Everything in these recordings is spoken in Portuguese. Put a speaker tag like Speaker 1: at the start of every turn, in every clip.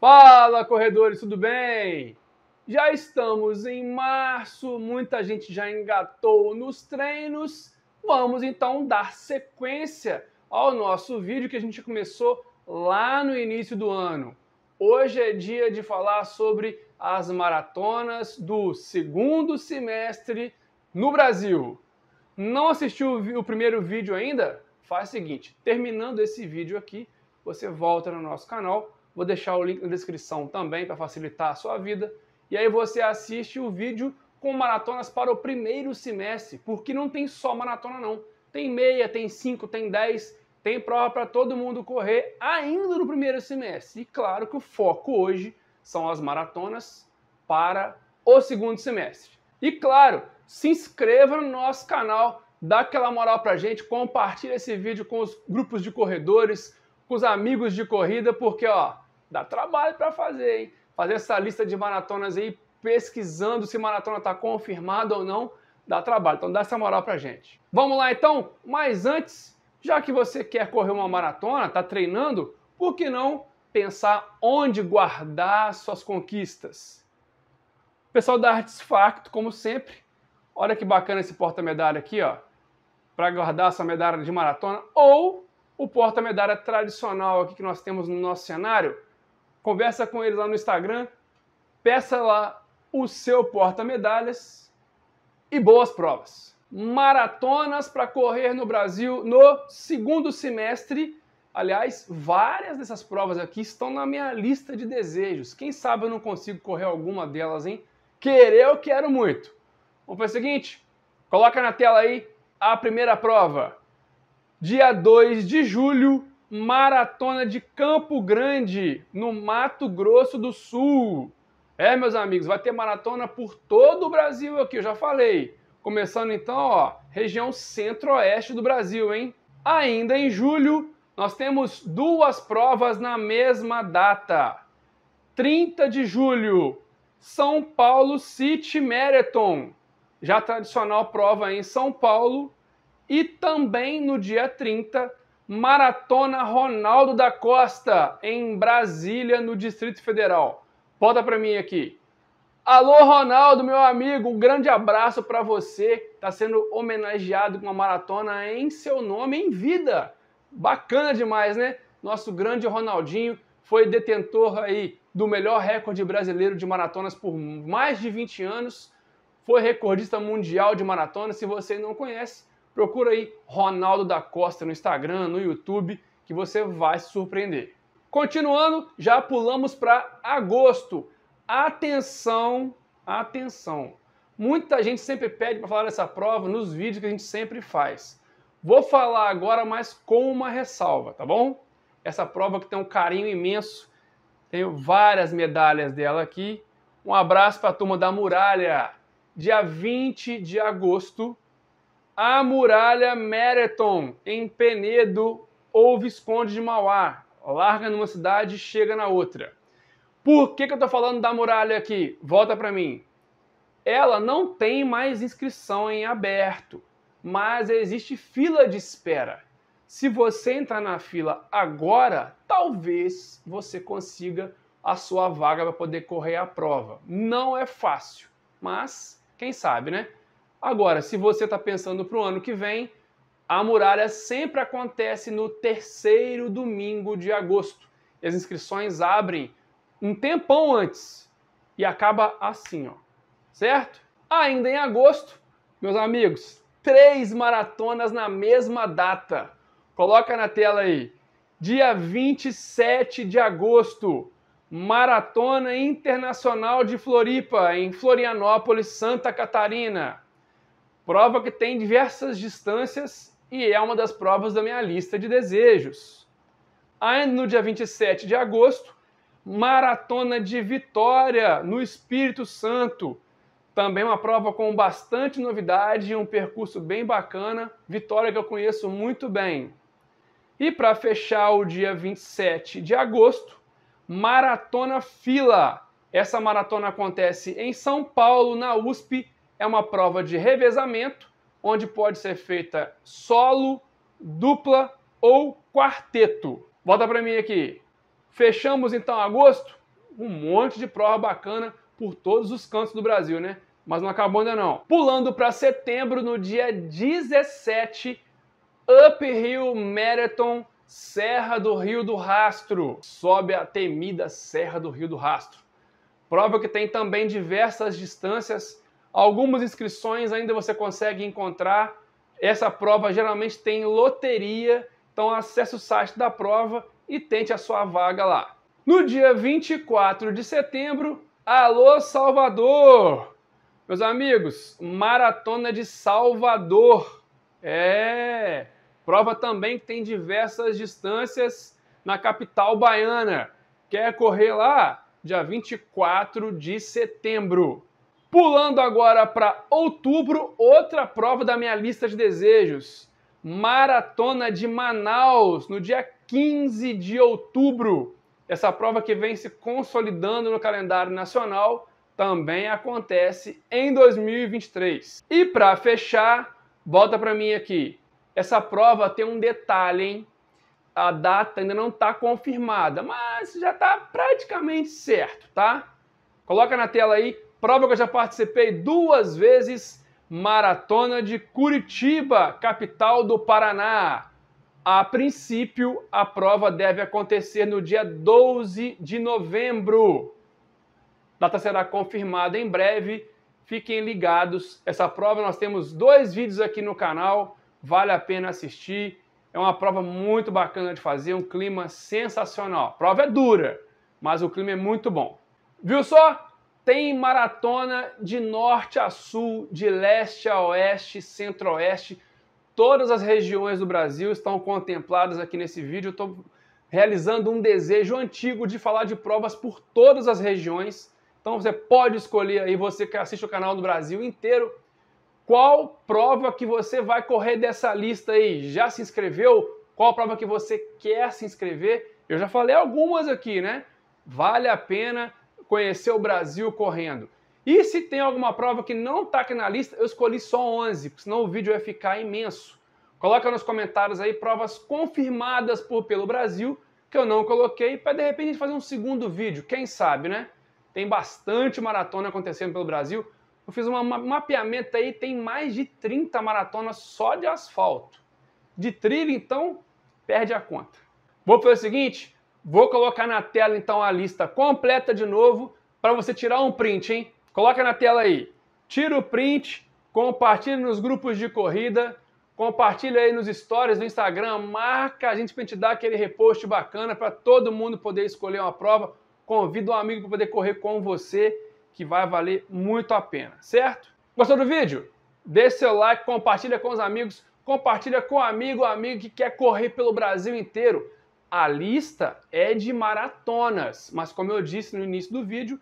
Speaker 1: Fala, corredores, tudo bem? Já estamos em março, muita gente já engatou nos treinos. Vamos então dar sequência ao nosso vídeo que a gente começou lá no início do ano. Hoje é dia de falar sobre as maratonas do segundo semestre no Brasil. Não assistiu o primeiro vídeo ainda? Faz o seguinte, terminando esse vídeo aqui, você volta no nosso canal Vou deixar o link na descrição também para facilitar a sua vida. E aí você assiste o vídeo com maratonas para o primeiro semestre, porque não tem só maratona não. Tem meia, tem cinco, tem dez, tem prova para todo mundo correr ainda no primeiro semestre. E claro que o foco hoje são as maratonas para o segundo semestre. E claro, se inscreva no nosso canal, dá aquela moral para gente, compartilha esse vídeo com os grupos de corredores, com os amigos de corrida, porque ó, dá trabalho para fazer, hein? Fazer essa lista de maratonas aí, pesquisando se maratona está confirmada ou não, dá trabalho. Então dá essa moral pra gente. Vamos lá então, mas antes, já que você quer correr uma maratona, está treinando, por que não pensar onde guardar suas conquistas? O pessoal da Artefacto como sempre, olha que bacana esse porta-medalha aqui, ó, para guardar essa medalha de maratona ou o porta-medalha tradicional aqui que nós temos no nosso cenário, conversa com eles lá no Instagram, peça lá o seu porta-medalhas e boas provas. Maratonas para correr no Brasil no segundo semestre. Aliás, várias dessas provas aqui estão na minha lista de desejos. Quem sabe eu não consigo correr alguma delas, hein? Querer eu quero muito. Vamos fazer o seguinte: coloca na tela aí a primeira prova. Dia 2 de julho, maratona de Campo Grande, no Mato Grosso do Sul. É, meus amigos, vai ter maratona por todo o Brasil aqui, eu já falei. Começando então, ó, região centro-oeste do Brasil, hein? Ainda em julho, nós temos duas provas na mesma data. 30 de julho, São Paulo City Marathon, já tradicional prova em São Paulo, e também no dia 30, Maratona Ronaldo da Costa, em Brasília, no Distrito Federal. Bota para mim aqui. Alô, Ronaldo, meu amigo, um grande abraço para você. Está sendo homenageado com uma maratona em seu nome, em vida. Bacana demais, né? Nosso grande Ronaldinho foi detentor aí do melhor recorde brasileiro de maratonas por mais de 20 anos. Foi recordista mundial de maratona. Se você não conhece, Procura aí Ronaldo da Costa no Instagram, no YouTube, que você vai se surpreender. Continuando, já pulamos para agosto. Atenção, atenção. Muita gente sempre pede para falar dessa prova nos vídeos que a gente sempre faz. Vou falar agora, mas com uma ressalva, tá bom? Essa prova que tem um carinho imenso. Tenho várias medalhas dela aqui. Um abraço para a turma da Muralha. Dia 20 de agosto, a muralha Meriton, em Penedo ou Visconde de Mauá. Larga numa cidade e chega na outra. Por que, que eu estou falando da muralha aqui? Volta para mim. Ela não tem mais inscrição em aberto, mas existe fila de espera. Se você entrar na fila agora, talvez você consiga a sua vaga para poder correr a prova. Não é fácil, mas quem sabe, né? Agora, se você está pensando para o ano que vem, a muralha sempre acontece no terceiro domingo de agosto. E as inscrições abrem um tempão antes e acaba assim, ó. Certo? Ainda em agosto, meus amigos, três maratonas na mesma data. Coloca na tela aí. Dia 27 de agosto, Maratona Internacional de Floripa, em Florianópolis, Santa Catarina. Prova que tem diversas distâncias e é uma das provas da minha lista de desejos. Ainda no dia 27 de agosto, Maratona de Vitória no Espírito Santo. Também uma prova com bastante novidade e um percurso bem bacana. Vitória que eu conheço muito bem. E para fechar o dia 27 de agosto, Maratona Fila. Essa maratona acontece em São Paulo, na USP, é uma prova de revezamento, onde pode ser feita solo, dupla ou quarteto. Volta para mim aqui. Fechamos então agosto? Um monte de prova bacana por todos os cantos do Brasil, né? Mas não acabou ainda não. Pulando para setembro, no dia 17, Uphill Marathon, Serra do Rio do Rastro. Sobe a temida Serra do Rio do Rastro. Prova que tem também diversas distâncias Algumas inscrições ainda você consegue encontrar. Essa prova geralmente tem loteria, então acesse o site da prova e tente a sua vaga lá. No dia 24 de setembro, alô Salvador! Meus amigos, Maratona de Salvador. É! Prova também que tem diversas distâncias na capital baiana. Quer correr lá? Dia 24 de setembro. Pulando agora para outubro, outra prova da minha lista de desejos. Maratona de Manaus, no dia 15 de outubro. Essa prova que vem se consolidando no calendário nacional também acontece em 2023. E para fechar, volta para mim aqui. Essa prova tem um detalhe, hein? A data ainda não está confirmada, mas já está praticamente certo, tá? Coloca na tela aí prova que eu já participei duas vezes, Maratona de Curitiba, capital do Paraná. A princípio, a prova deve acontecer no dia 12 de novembro. Data será confirmada em breve. Fiquem ligados. Essa prova nós temos dois vídeos aqui no canal, vale a pena assistir. É uma prova muito bacana de fazer, um clima sensacional. A prova é dura, mas o clima é muito bom. Viu só? tem maratona de norte a sul, de leste a oeste, centro-oeste. Todas as regiões do Brasil estão contempladas aqui nesse vídeo. Estou realizando um desejo antigo de falar de provas por todas as regiões. Então você pode escolher aí, você que assiste o canal do Brasil inteiro, qual prova que você vai correr dessa lista aí. Já se inscreveu? Qual prova que você quer se inscrever? Eu já falei algumas aqui, né? Vale a pena conhecer o Brasil correndo. E se tem alguma prova que não está aqui na lista, eu escolhi só 11, porque senão o vídeo vai ficar imenso. Coloca nos comentários aí provas confirmadas por pelo Brasil que eu não coloquei para de repente fazer um segundo vídeo, quem sabe, né? Tem bastante maratona acontecendo pelo Brasil. Eu fiz um mapeamento aí, tem mais de 30 maratonas só de asfalto. De trilha, então, perde a conta. Vou fazer o seguinte, Vou colocar na tela então a lista completa de novo para você tirar um print, hein? Coloca na tela aí. Tira o print, compartilha nos grupos de corrida, compartilha aí nos stories do Instagram, marca a gente para te dar aquele repost bacana para todo mundo poder escolher uma prova. Convida um amigo para poder correr com você, que vai valer muito a pena, certo? Gostou do vídeo? Deixe seu like, compartilha com os amigos, compartilha com um amigo, amigo que quer correr pelo Brasil inteiro. A lista é de maratonas, mas como eu disse no início do vídeo,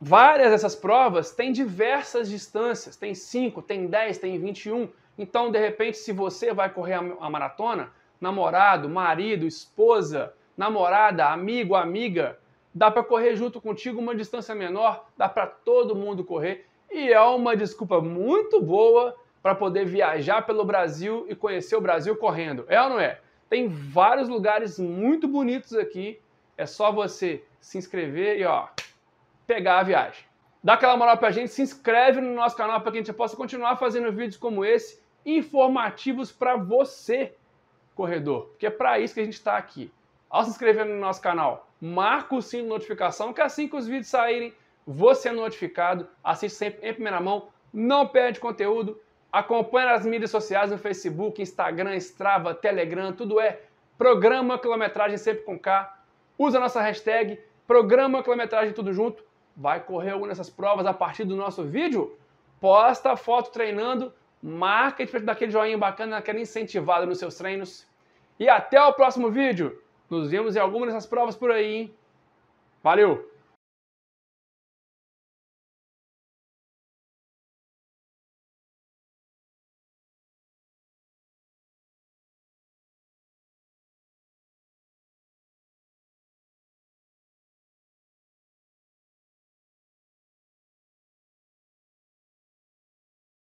Speaker 1: várias dessas provas têm diversas distâncias, tem 5, tem 10, tem 21. Então, de repente, se você vai correr a maratona, namorado, marido, esposa, namorada, amigo, amiga, dá para correr junto contigo uma distância menor, dá para todo mundo correr e é uma desculpa muito boa para poder viajar pelo Brasil e conhecer o Brasil correndo. É ou não é? Tem vários lugares muito bonitos aqui. É só você se inscrever e ó, pegar a viagem. Dá aquela moral pra gente, se inscreve no nosso canal para que a gente possa continuar fazendo vídeos como esse, informativos para você, corredor, porque é para isso que a gente está aqui. Ao se inscrever no nosso canal, marca o sino de notificação, que assim que os vídeos saírem, você é notificado, assiste sempre em primeira mão, não perde conteúdo Acompanhe nas mídias sociais no Facebook, Instagram, Strava, Telegram, tudo é Programa Quilometragem Sempre com K. Usa a nossa hashtag Programa Quilometragem Tudo Junto. Vai correr alguma dessas provas a partir do nosso vídeo? Posta a foto treinando, marca de daquele joinha bacana, aquela incentivada nos seus treinos. E até o próximo vídeo. Nos vemos em alguma dessas provas por aí, hein? Valeu!